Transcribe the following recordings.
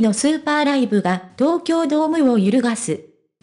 のスーパーライブが東京ドームを揺るがす。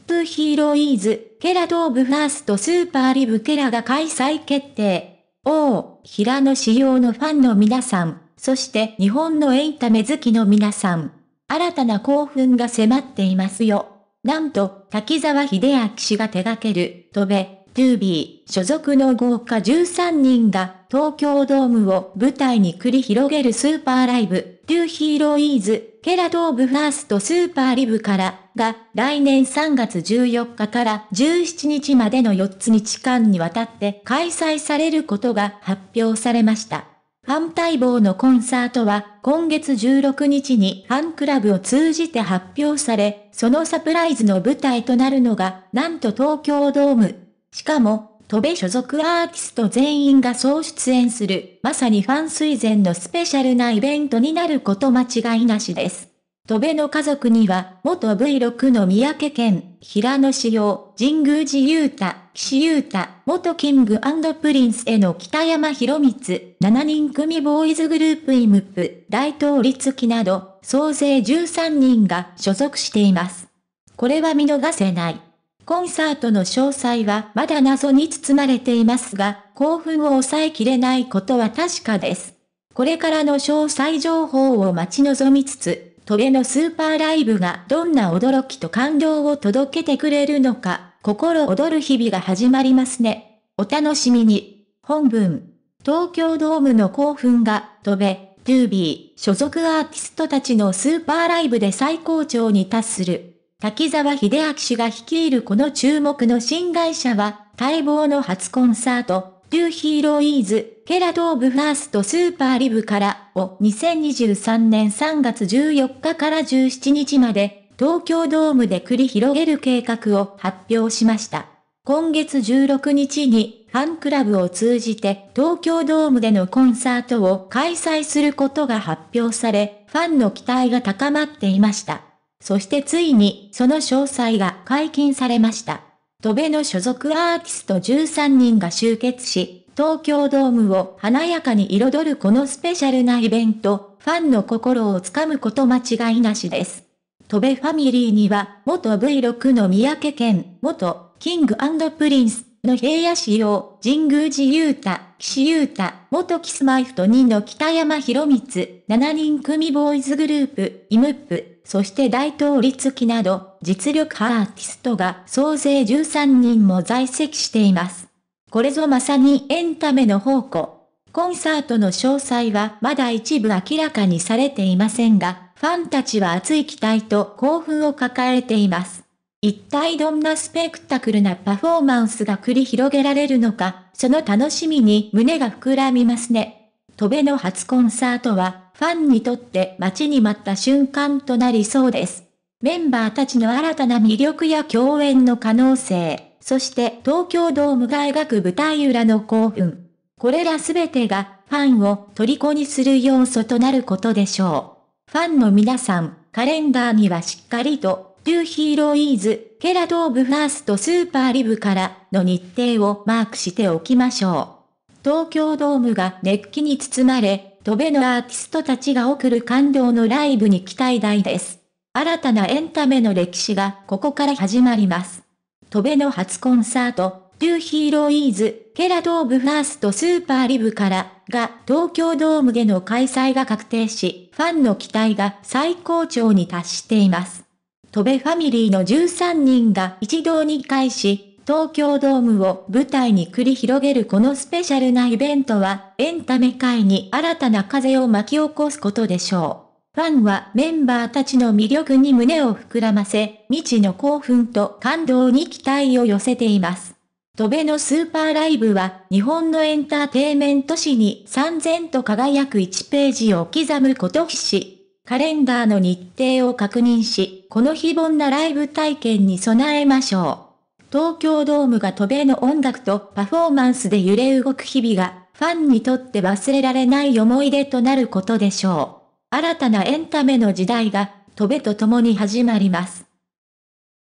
プーヒーローイーズ、ケラドーブファーストスーパーリブケラが開催決定。おう、平野仕様のファンの皆さん、そして日本のエンタメ好きの皆さん、新たな興奮が迫っていますよ。なんと、滝沢秀明氏が手掛ける、トべ、トゥービー所属の豪華13人が東京ドームを舞台に繰り広げるスーパーライブ、デューヒーローイーズ、ケラドーブファーストスーパーリブからが来年3月14日から17日までの4つ日間にわたって開催されることが発表されました。ファン待望のコンサートは今月16日にファンクラブを通じて発表され、そのサプライズの舞台となるのがなんと東京ドーム。しかも戸部所属アーティスト全員が総出演する、まさにファン垂前のスペシャルなイベントになること間違いなしです。戸部の家族には、元 V6 の三宅健、平野志陽、神宮寺雄太、岸優太、元キングプリンスへの北山博光、7人組ボーイズグループイムップ、大東立機など、総勢13人が所属しています。これは見逃せない。コンサートの詳細はまだ謎に包まれていますが、興奮を抑えきれないことは確かです。これからの詳細情報を待ち望みつつ、トゲのスーパーライブがどんな驚きと感動を届けてくれるのか、心躍る日々が始まりますね。お楽しみに。本文。東京ドームの興奮が、トベ、トゥービー、所属アーティストたちのスーパーライブで最高潮に達する。滝沢秀明氏が率いるこの注目の新会社は、待望の初コンサート、ーヒーローイーズ、ケラドーブファーストスーパーリブからを2023年3月14日から17日まで東京ドームで繰り広げる計画を発表しました。今月16日にファンクラブを通じて東京ドームでのコンサートを開催することが発表され、ファンの期待が高まっていました。そしてついに、その詳細が解禁されました。戸部の所属アーティスト13人が集結し、東京ドームを華やかに彩るこのスペシャルなイベント、ファンの心をつかむこと間違いなしです。戸部ファミリーには、元 V6 の三宅健、元、キングプリンス、の平野市を、神宮寺雄太、岸優太、元キスマイフト2の北山博光、7人組ボーイズグループ、イムップ、そして大東立機など、実力派アーティストが総勢13人も在籍しています。これぞまさにエンタメの宝庫。コンサートの詳細はまだ一部明らかにされていませんが、ファンたちは熱い期待と興奮を抱えています。一体どんなスペクタクルなパフォーマンスが繰り広げられるのか、その楽しみに胸が膨らみますね。戸辺の初コンサートは、ファンにとって待ちに待った瞬間となりそうです。メンバーたちの新たな魅力や共演の可能性、そして東京ドームが描く舞台裏の興奮。これらすべてがファンを虜にする要素となることでしょう。ファンの皆さん、カレンダーにはしっかりとーヒーローイーズ、ケラドーブファーストスーパーリブからの日程をマークしておきましょう。東京ドームが熱気に包まれ、飛べのアーティストたちが送る感動のライブに期待大です。新たなエンタメの歴史がここから始まります。飛べの初コンサート、ーヒーローイーズ、ケラドーブファーストスーパーリブからが東京ドームでの開催が確定し、ファンの期待が最高潮に達しています。戸部ファミリーの13人が一堂に会し、東京ドームを舞台に繰り広げるこのスペシャルなイベントは、エンタメ界に新たな風を巻き起こすことでしょう。ファンはメンバーたちの魅力に胸を膨らませ、未知の興奮と感動に期待を寄せています。戸部のスーパーライブは日本のエンターテイメント史に三千と輝く1ページを刻むこと必至。カレンダーの日程を確認し、この非凡なライブ体験に備えましょう。東京ドームが飛べの音楽とパフォーマンスで揺れ動く日々が、ファンにとって忘れられない思い出となることでしょう。新たなエンタメの時代が、飛べと共に始まります。